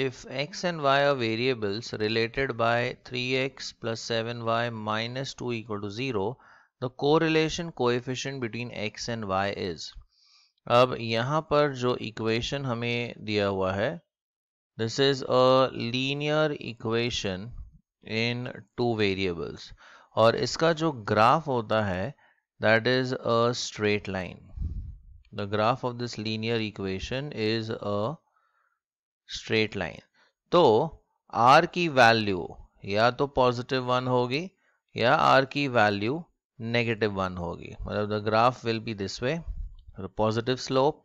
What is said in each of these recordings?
If x and y are variables related by 3x plus 7y minus 2 equal to 0, the correlation coefficient between x and y is. अब यहाँ पर जो equation हमें दिया हुआ है this is a linear equation in two variables और इसका जो graph होता है that is a straight line. The graph of this linear equation is a straight line तो आर की वैल्यू या तो पॉजिटिव वन होगी या आर की वैल्यू नेगेटिव वन होगी मतलब the graph will be this way positive slope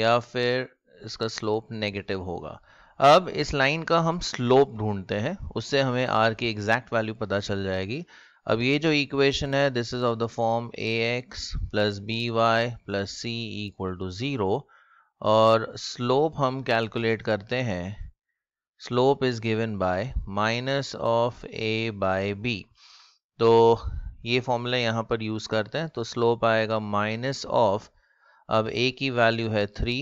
या फिर इसका स्लोप नेगेटिव होगा अब इस लाइन का हम स्लोप ढूंढते हैं उससे हमें आर की एग्जैक्ट वैल्यू पता चल जाएगी अब ये जो इक्वेशन है this is of the form A X plus B Y plus C equal to zero और स्लोप हम कैलकुलेट करते हैं slope is given by minus of A by B तो ये फॉर्मूला यहाँ पर यूज़ करते हैं तो स्लोप आएगा माइनस ऑफ अब ए की वैल्यू है थ्री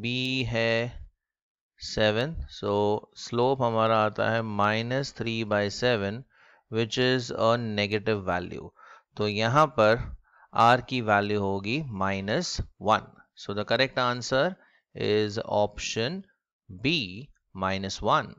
बी है सेवन सो स्लोप हमारा आता है minus three by seven which is a negative value तो यहाँ पर आर की वैल्यू होगी minus one So the correct answer is option B minus 1.